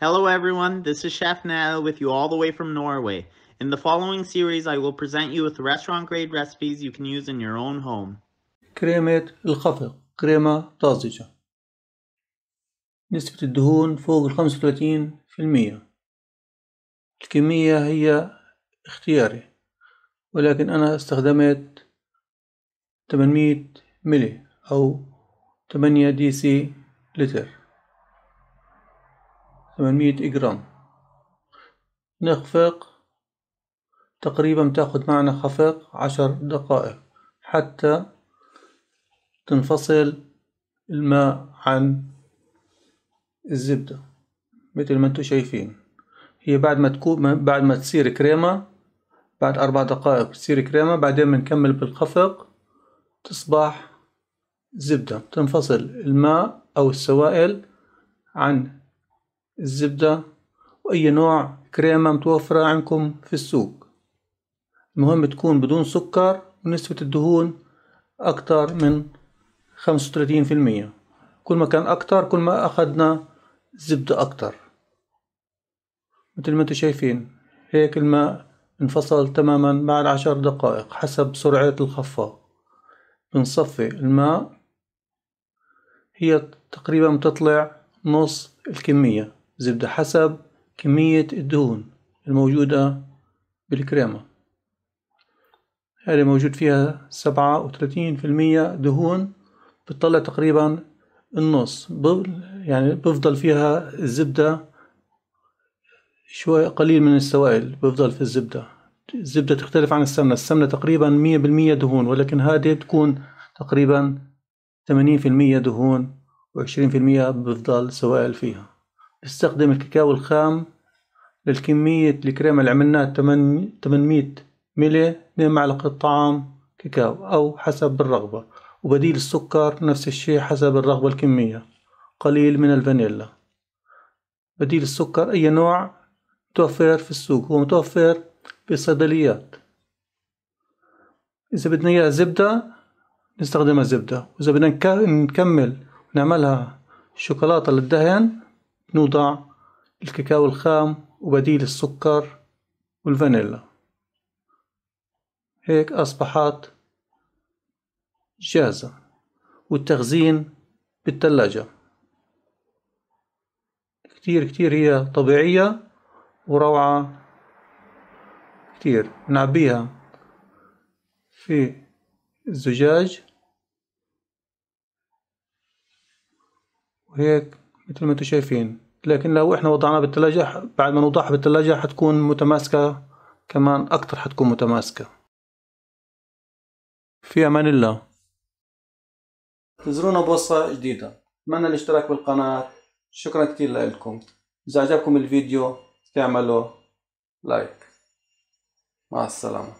Hello everyone, this is Chef Nana with you all the way from Norway. In the following series, I will present you with restaurant grade recipes you can use in your own home. كريمة الخفق كريمة طازجة نسبة الدهون فوق الخمسة وثلاثين في المية الكمية هي اختياري ولكن أنا استخدمت 800 ملي أو 8 دي سي لتر 800 جرام نخفق تقريبا تاخذ معنا خفق عشر دقائق حتى تنفصل الماء عن الزبدة مثل ما انتم شايفين هي بعد ما تكون بعد ما تصير كريمة بعد أربع دقائق بتصير كريمة بعدين بنكمل بالخفق تصبح زبدة تنفصل الماء أو السوائل عن الزبدة وأي نوع كريمة متوفرة عندكم في السوق المهم تكون بدون سكر ونسبة الدهون أكتر من خمسة وثلاثين في المية كل ما كان أكتر كل ما أخذنا زبدة أكتر مثل ما انتم شايفين هيك الماء انفصل تماما بعد عشر دقائق حسب سرعة الخفاق بنصفي الماء هي تقريبا بتطلع نص الكمية زبدة حسب كمية الدهون الموجودة بالكريمة هذه موجود فيها سبعة وثلاثين في المية دهون بتطلع تقريبا النص يعني بفضل فيها الزبدة شوي قليل من السوائل بفضل في الزبدة الزبدة تختلف عن السمنة السمنة تقريبا مية بالمية دهون ولكن هذه تكون تقريبا ثمانين في المية دهون وعشرين في المية بفضل سوائل فيها استخدم الكاكاو الخام للكمية الكريمة اللي عملناها 800 ملي 2 معلقة طعام كاكاو أو حسب الرغبة وبديل السكر نفس الشي حسب الرغبة الكمية قليل من الفانيلا بديل السكر أي نوع متوفر في السوق هو متوفر في الصيدليات إذا بدنا إياها زبدة نستخدمها زبدة وإذا بدنا نكمل نعملها شوكولاتة للدهن نوضع الكاكاو الخام وبديل السكر والفانيلا هيك أصبحت جاهزة والتخزين بالثلاجة كتير كتير هي طبيعية وروعة كتير نعبيها في الزجاج وهيك مثل ما انتم شايفين لكن لو احنا وضعناها بالثلاجة بعد ما نوضعها بالثلاجة حتكون متماسكة كمان اكتر حتكون متماسكة في امان الله انزلونا بوصة جديدة اتمنى الاشتراك بالقناة شكرا كتير لكم اذا عجبكم الفيديو تعملوا لايك مع السلامة